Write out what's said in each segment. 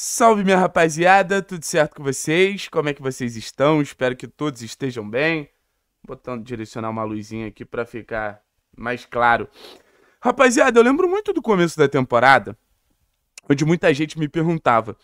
Salve minha rapaziada, tudo certo com vocês? Como é que vocês estão? Espero que todos estejam bem. Botando direcionar uma luzinha aqui para ficar mais claro. Rapaziada, eu lembro muito do começo da temporada, onde muita gente me perguntava: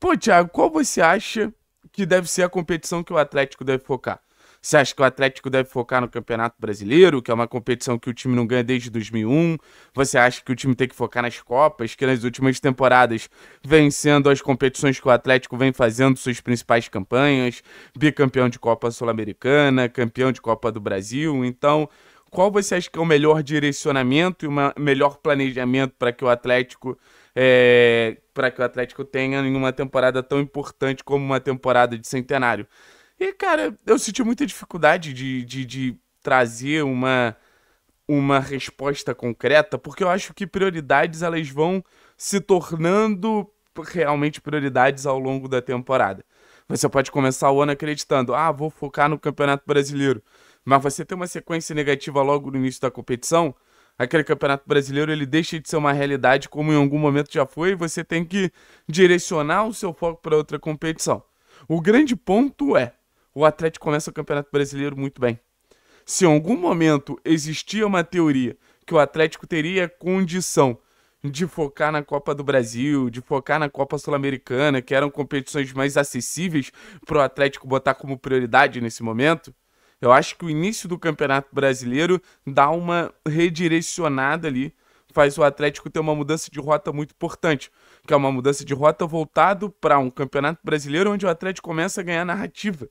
"Pô, Thiago, qual você acha que deve ser a competição que o Atlético deve focar?" Você acha que o Atlético deve focar no Campeonato Brasileiro, que é uma competição que o time não ganha desde 2001? Você acha que o time tem que focar nas Copas, que nas últimas temporadas vem sendo as competições que o Atlético vem fazendo suas principais campanhas? Bicampeão de Copa Sul-Americana, campeão de Copa do Brasil. Então, qual você acha que é o melhor direcionamento e o melhor planejamento para que o Atlético é, para que o Atlético tenha em uma temporada tão importante como uma temporada de centenário? E, cara, eu senti muita dificuldade de, de, de trazer uma, uma resposta concreta, porque eu acho que prioridades elas vão se tornando realmente prioridades ao longo da temporada. Você pode começar o ano acreditando, ah, vou focar no Campeonato Brasileiro, mas você tem uma sequência negativa logo no início da competição, aquele Campeonato Brasileiro ele deixa de ser uma realidade como em algum momento já foi, e você tem que direcionar o seu foco para outra competição. O grande ponto é, o Atlético começa o Campeonato Brasileiro muito bem. Se em algum momento existia uma teoria que o Atlético teria condição de focar na Copa do Brasil, de focar na Copa Sul-Americana, que eram competições mais acessíveis para o Atlético botar como prioridade nesse momento, eu acho que o início do Campeonato Brasileiro dá uma redirecionada ali, faz o Atlético ter uma mudança de rota muito importante, que é uma mudança de rota voltado para um Campeonato Brasileiro onde o Atlético começa a ganhar narrativa.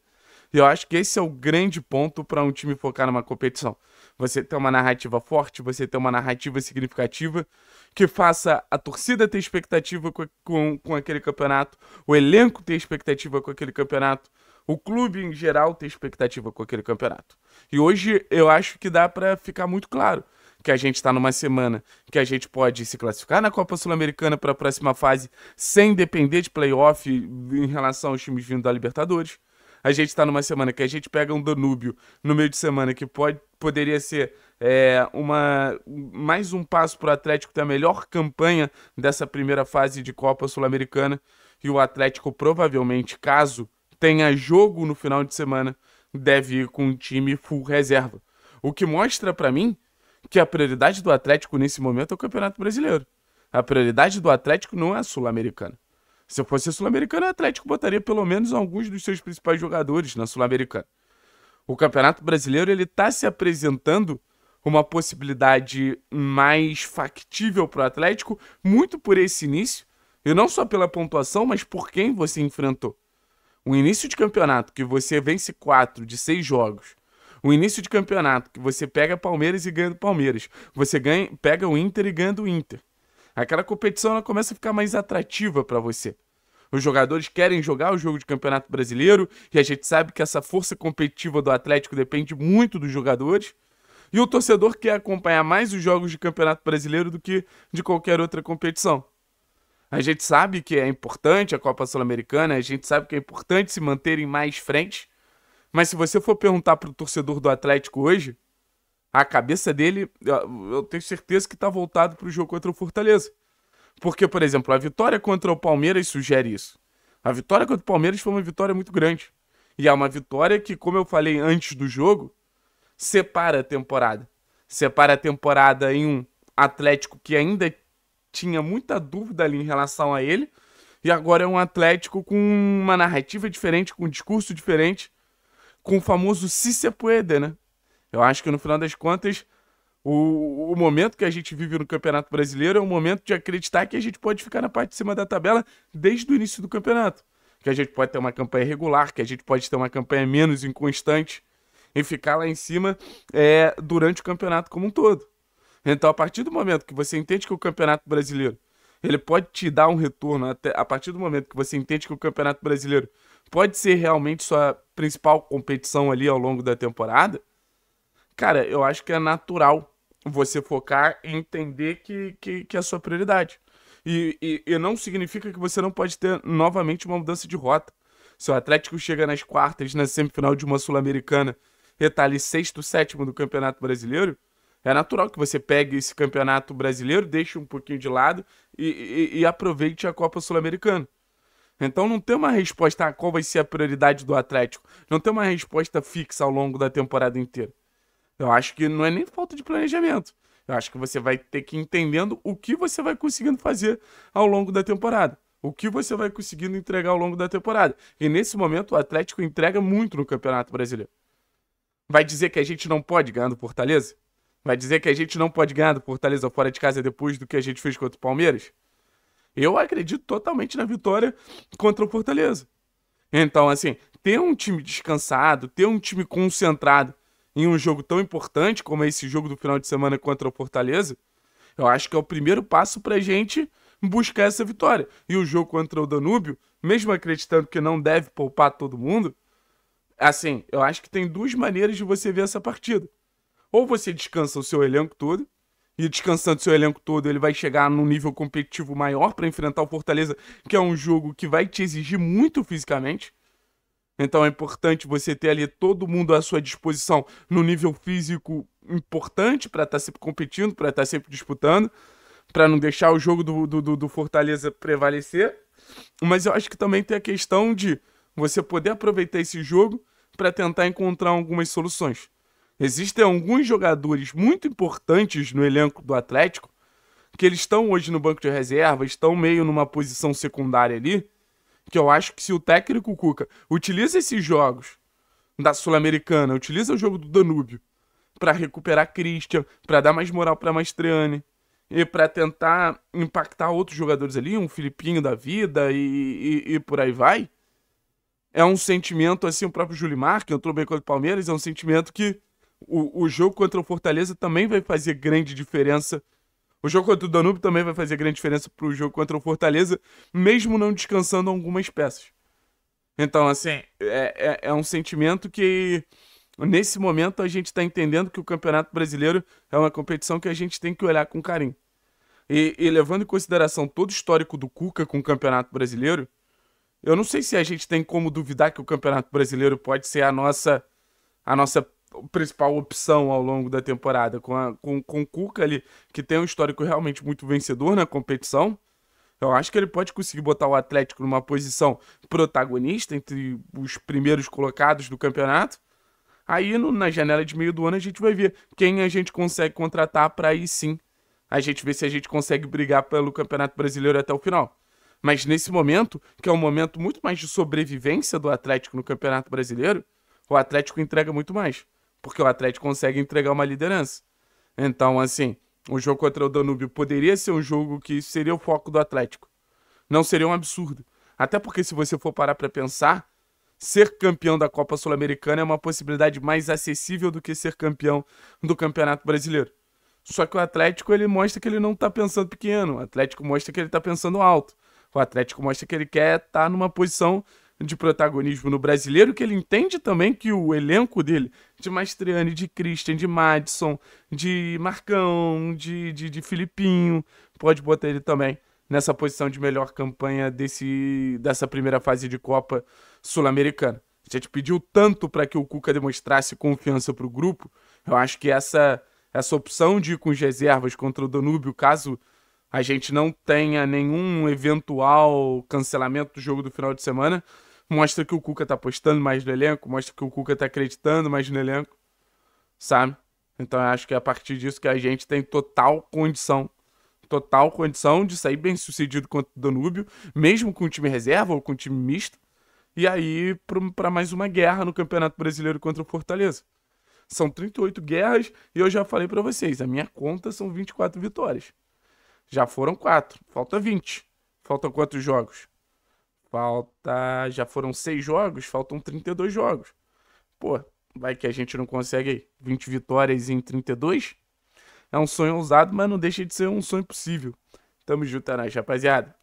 E eu acho que esse é o grande ponto para um time focar numa competição. Você ter uma narrativa forte, você ter uma narrativa significativa que faça a torcida ter expectativa com, com, com aquele campeonato, o elenco ter expectativa com aquele campeonato, o clube em geral ter expectativa com aquele campeonato. E hoje eu acho que dá para ficar muito claro que a gente está numa semana que a gente pode se classificar na Copa Sul-Americana para a próxima fase sem depender de playoff em relação aos times vindo da Libertadores a gente está numa semana que a gente pega um Danúbio no meio de semana que pode, poderia ser é, uma, mais um passo para o Atlético ter a melhor campanha dessa primeira fase de Copa Sul-Americana. E o Atlético provavelmente, caso tenha jogo no final de semana, deve ir com um time full reserva. O que mostra para mim que a prioridade do Atlético nesse momento é o Campeonato Brasileiro. A prioridade do Atlético não é a Sul-Americana. Se eu fosse sul-americano, o Atlético botaria pelo menos alguns dos seus principais jogadores na Sul-Americana. O Campeonato Brasileiro ele está se apresentando uma possibilidade mais factível para o Atlético, muito por esse início, e não só pela pontuação, mas por quem você enfrentou. Um início de campeonato que você vence quatro de seis jogos, um início de campeonato que você pega Palmeiras e ganha do Palmeiras, você ganha, pega o Inter e ganha do Inter aquela competição ela começa a ficar mais atrativa para você. Os jogadores querem jogar o jogo de Campeonato Brasileiro e a gente sabe que essa força competitiva do Atlético depende muito dos jogadores. E o torcedor quer acompanhar mais os jogos de Campeonato Brasileiro do que de qualquer outra competição. A gente sabe que é importante a Copa Sul-Americana, a gente sabe que é importante se manter em mais frente. Mas se você for perguntar para o torcedor do Atlético hoje, a cabeça dele, eu tenho certeza que está voltado para o jogo contra o Fortaleza. Porque, por exemplo, a vitória contra o Palmeiras sugere isso. A vitória contra o Palmeiras foi uma vitória muito grande. E é uma vitória que, como eu falei antes do jogo, separa a temporada. Separa a temporada em um Atlético que ainda tinha muita dúvida ali em relação a ele, e agora é um Atlético com uma narrativa diferente, com um discurso diferente, com o famoso se se puede, né? Eu acho que no final das contas, o, o momento que a gente vive no Campeonato Brasileiro é o momento de acreditar que a gente pode ficar na parte de cima da tabela desde o início do campeonato. Que a gente pode ter uma campanha regular, que a gente pode ter uma campanha menos inconstante e ficar lá em cima é, durante o campeonato como um todo. Então, a partir do momento que você entende que o Campeonato Brasileiro ele pode te dar um retorno até a partir do momento que você entende que o Campeonato Brasileiro pode ser realmente sua principal competição ali ao longo da temporada, cara, eu acho que é natural você focar em entender que, que, que é a sua prioridade. E, e, e, não significa que você não pode ter novamente uma mudança de rota. Se o Atlético chega nas quartas, na semifinal de uma Sul-Americana, retalhe tá sexto, sétimo do Campeonato Brasileiro, é natural que você pegue esse Campeonato Brasileiro, deixe um pouquinho de lado e, e aproveite a Copa Sul-Americana. Então não tem uma resposta a ah, qual vai ser a prioridade do Atlético. Não tem uma resposta fixa ao longo da temporada inteira. Eu acho que não é nem falta de planejamento. Eu acho que você vai ter que ir entendendo o que você vai conseguindo fazer ao longo da temporada. O que você vai conseguindo entregar ao longo da temporada. E nesse momento o Atlético entrega muito no Campeonato Brasileiro. Vai dizer que a gente não pode ganhar do Fortaleza? Vai dizer que a gente não pode ganhar do Fortaleza fora de casa depois do que a gente fez contra o Palmeiras? Eu acredito totalmente na vitória contra o Fortaleza. Então, assim, ter um time descansado, ter um time concentrado em um jogo tão importante como é esse jogo do final de semana contra o Fortaleza, eu acho que é o primeiro passo para a gente buscar essa vitória. E o jogo contra o Danúbio, mesmo acreditando que não deve poupar todo mundo, assim, eu acho que tem duas maneiras de você ver essa partida. Ou você descansa o seu elenco todo, e descansando o seu elenco todo, ele vai chegar num nível competitivo maior para enfrentar o Fortaleza, que é um jogo que vai te exigir muito fisicamente. Então é importante você ter ali todo mundo à sua disposição no nível físico importante para estar tá sempre competindo, para estar tá sempre disputando, para não deixar o jogo do, do, do Fortaleza prevalecer. Mas eu acho que também tem a questão de você poder aproveitar esse jogo para tentar encontrar algumas soluções. Existem alguns jogadores muito importantes no elenco do Atlético que eles estão hoje no banco de reserva, estão meio numa posição secundária ali, porque eu acho que se o técnico Cuca utiliza esses jogos da Sul-Americana, utiliza o jogo do Danúbio para recuperar Christian, para dar mais moral para Mastriani e para tentar impactar outros jogadores ali, um Filipinho da vida e, e, e, por aí vai. É um sentimento, assim, o próprio Julimar, que entrou bem contra o Palmeiras, é um sentimento que o, o jogo contra o Fortaleza também vai fazer grande diferença o jogo contra o Danúbio também vai fazer grande diferença pro jogo contra o Fortaleza, mesmo não descansando algumas peças. Então, assim, é, é, é um sentimento que nesse momento a gente está entendendo que o Campeonato Brasileiro é uma competição que a gente tem que olhar com carinho. E, e, levando em consideração todo o histórico do Cuca com o Campeonato Brasileiro, eu não sei se a gente tem como duvidar que o Campeonato Brasileiro pode ser a nossa a nossa principal opção ao longo da temporada, com, a, com, com o Cuca ali, que tem um histórico realmente muito vencedor na competição. Eu acho que ele pode conseguir botar o Atlético numa posição protagonista entre os primeiros colocados do campeonato. Aí no, na janela de meio do ano a gente vai ver quem a gente consegue contratar para aí sim a gente ver se a gente consegue brigar pelo Campeonato Brasileiro até o final. Mas nesse momento, que é um momento muito mais de sobrevivência do Atlético no Campeonato Brasileiro, o Atlético entrega muito mais. Porque o Atlético consegue entregar uma liderança. Então, assim, o jogo contra o Danúbio poderia ser um jogo que seria o foco do Atlético. Não seria um absurdo. Até porque, se você for parar para pensar, ser campeão da Copa Sul-Americana é uma possibilidade mais acessível do que ser campeão do Campeonato Brasileiro. Só que o Atlético ele mostra que ele não está pensando pequeno, o Atlético mostra que ele está pensando alto. O Atlético mostra que ele quer estar tá numa posição de protagonismo no brasileiro que ele entende também que o elenco dele, de Mastriani, de Christian, de Madison, de Marcão, de, de, de Filipinho, pode botar ele também nessa posição de melhor campanha desse, dessa primeira fase de Copa Sul-Americana. A gente pediu tanto para que o Cuca demonstrasse confiança para o grupo. Eu acho que essa, essa opção de ir com as reservas contra o Danúbio, caso a gente não tenha nenhum eventual cancelamento do jogo do final de semana, mostra que o Cuca tá apostando mais no elenco, mostra que o Cuca tá acreditando mais no elenco, sabe? Então eu acho que é a partir disso que a gente tem total condição, total condição de sair bem sucedido contra o Danúbio, mesmo com o time reserva ou com o time misto, e aí para mais uma guerra no Campeonato Brasileiro contra o Fortaleza. São 38 guerras e eu já falei para vocês, a minha conta são 24 vitórias. Já foram 4, falta 20. Faltam quantos jogos? Falta. Já foram seis jogos, faltam 32 jogos. Pô, vai que a gente não consegue 20 vitórias em 32. É um sonho ousado, mas não deixa de ser um sonho possível. Tamo junto, é nóis, rapaziada.